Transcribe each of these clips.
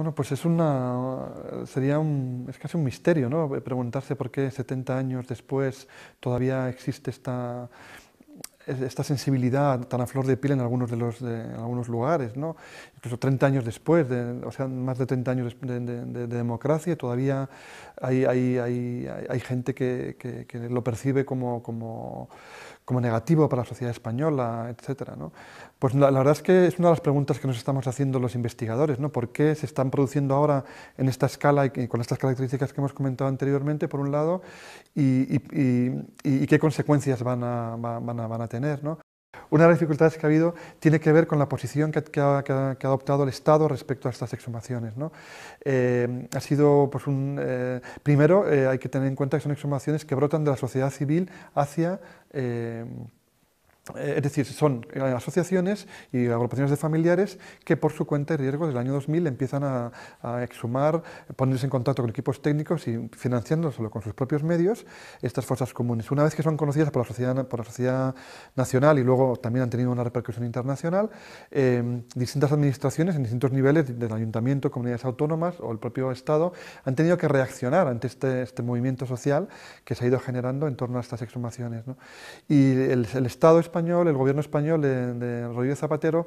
Bueno, pues es una, sería un, es casi un misterio, ¿no? Eh, preguntarse por qué 70 años después todavía existe esta, esta sensibilidad tan a flor de piel en algunos, de los, algunos lugares, ¿no? incluso 30 años después, o sea, más de 30 años de, democracia, todavía hay, hay, gente que, que, lo percibe como, como, como negativo para la sociedad española, etcétera. ¿no? Pues la, verdad es que es una de las preguntas que nos estamos haciendo los investigadores, ¿no? ¿Por qué se están produciendo ahora en esta escala y con estas características que hemos comentado anteriormente, por un lado, y, qué consecuencias van a, van a tener, ¿no? Una de las dificultades que ha habido tiene que ver con la posición que, ha, adoptado el Estado respecto a estas exhumaciones. Eh, ha sido, pues, un, eh, primero, eh, hay que tener en cuenta que son exhumaciones que brotan de la sociedad civil hacia... Eh, es decir, son eh, asociaciones y agrupaciones de familiares que por su cuenta y riesgo desde el año 2000 empiezan a, exhumar, ponerse en contacto con equipos técnicos y solo con sus propios medios estas fuerzas comunes. Una vez que son conocidas por la sociedad, por la sociedad nacional y luego también han tenido una repercusión internacional, em, distintas administraciones en distintos niveles, del ayuntamiento, comunidades autónomas o el propio Estado, han tenido que reaccionar ante este, este movimiento social que se ha ido generando en torno a estas exhumaciones. Y el Estado español el gobierno español de, Rodríguez Zapatero,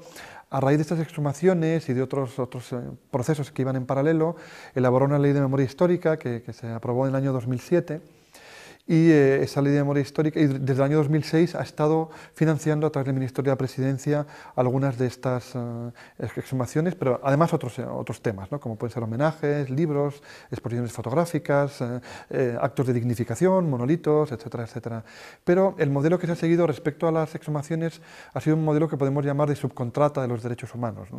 a raíz de estas exhumaciones y de otros, otros eh, procesos que iban en paralelo, elaboró una ley de memoria histórica que, que se aprobó en el año 2007 y eh, esa ley de memoria histórica y desde el año 2006 ha estado financiando a través del Ministerio de la Presidencia algunas de estas eh, exhumaciones, pero además otros, eh, otros temas, como pueden ser homenajes, libros, exposiciones fotográficas, actos de dignificación, monolitos, etcétera, etcétera. Pero el modelo que se ha seguido respecto a las exhumaciones ha sido un modelo que podemos llamar de subcontrata de los derechos humanos.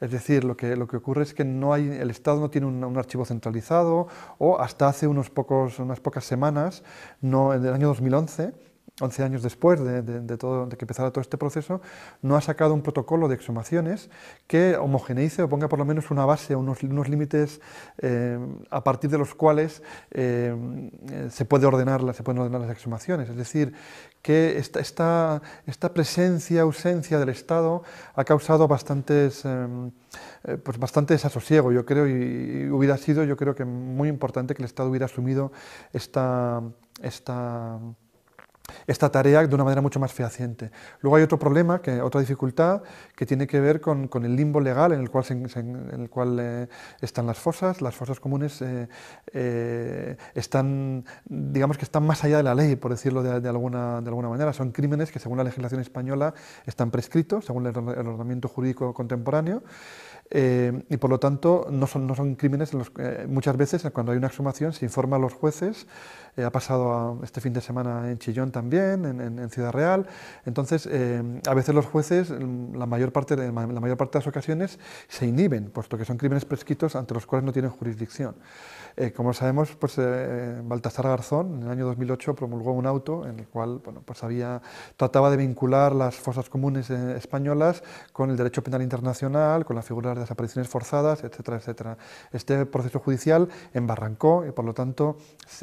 Es decir, lo que, lo que ocurre es que no hay, el Estado no tiene un, archivo centralizado o hasta hace unos pocos, unas pocas semanas no, en el año 2011 11 años después de, todo, de que empezara todo este proceso, no ha sacado un protocolo de exhumaciones que homogeneice o ponga por lo menos una base, unos, unos límites eh, a partir de los cuales eh, se, puede ordenar, se pueden ordenar las exhumaciones. Es decir, que esta, esta, esta presencia, ausencia del Estado ha causado bastantes, eh, pues bastante desasosiego, yo creo, y, hubiera sido, yo creo que muy importante que el Estado hubiera asumido esta... esta esta tarea de una manera mucho más fehaciente. Luego hay otro problema, que, otra dificultad, que tiene que ver con, el limbo legal en el cual, eh, están las fosas. Las fosas comunes eh, eh, están, digamos que están más allá de la ley, por decirlo alguna, de alguna manera. Son crímenes que, según la legislación española, están prescritos, según el ordenamiento jurídico contemporáneo. Eh, y por lo tanto, no son, no son crímenes. Los, eh, muchas veces, eh, cuando hay una exhumación, se informa a los jueces. ha pasado este fin de semana en Chillón también, en, Ciudad Real. Entonces, a veces los jueces, mm, la mayor, parte de, la mayor parte de las ocasiones, se inhiben, puesto que son crímenes prescritos ante los cuales no tienen jurisdicción. como sabemos, pues, Baltasar Garzón, en el año 2008, promulgó un auto en el cual bueno, pues había, trataba de vincular las fosas comunes españolas con el derecho penal internacional, con la figura desapariciones forzadas, etcétera, etcétera. Este proceso judicial embarrancó y, por lo tanto,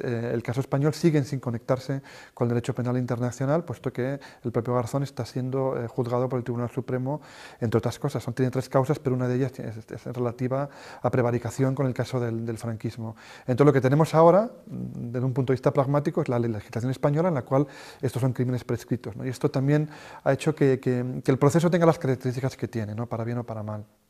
eh, el caso español sigue sin conectarse con el derecho penal internacional, puesto que el propio Garzón está siendo eh, juzgado por el Tribunal Supremo, entre otras cosas. Son, tiene tres causas, pero una de ellas es, relativa a prevaricación con el caso del, franquismo. Entonces, lo que tenemos ahora, mm, desde un punto de vista pragmático, es la legislación española en la cual estos son crímenes prescritos. Y esto también ha hecho que, el proceso tenga las características que tiene, para bien o para mal.